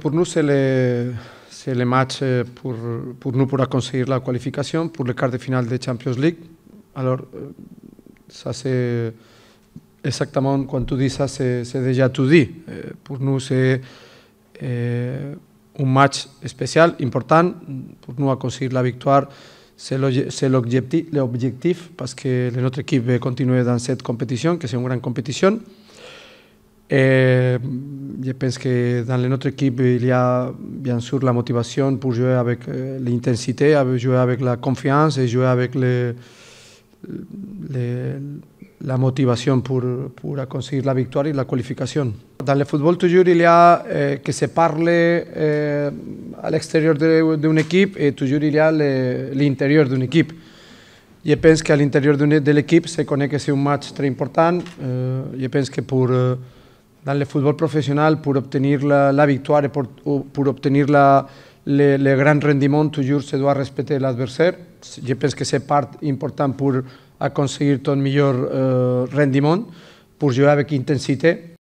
Por nosotros se le, se le match por, no por conseguir la cualificación por el quart de final de Champions League. Alors, eh, ça c'est exactement quand tu dis ça, c'est déjà tout dit. Eh, Pour nous, c'est eh, un match especial, importante, para nous, conseguir la victoire, c'est porque parce que va equipo continúe en esta competición, que es una gran competición. Eh, je pense que darle notre équipe, equipo y bien sûr la motivación pour jouer avec la l'intensité, jouer avec la confiance et jouer avec la motivación pour, pour conseguir la victoria y la cualificación Dans le football, toujours, il y a eh, que se parle à eh, l'extérieur d'une équipe et toujours il y a l'intérieur d'une yo pienso que qu'à l'intérieur de equipo se connaît que un match très important. Eh, yo pienso que por dans le futbol professional per obtenir la, la victòria, per, per obtenir la, le, le gran rendiment, toujours se doit respecter l'adversaire. Jo pense que és part important per aconseguir tot millor eh, rendiment, per jugar amb intensitat.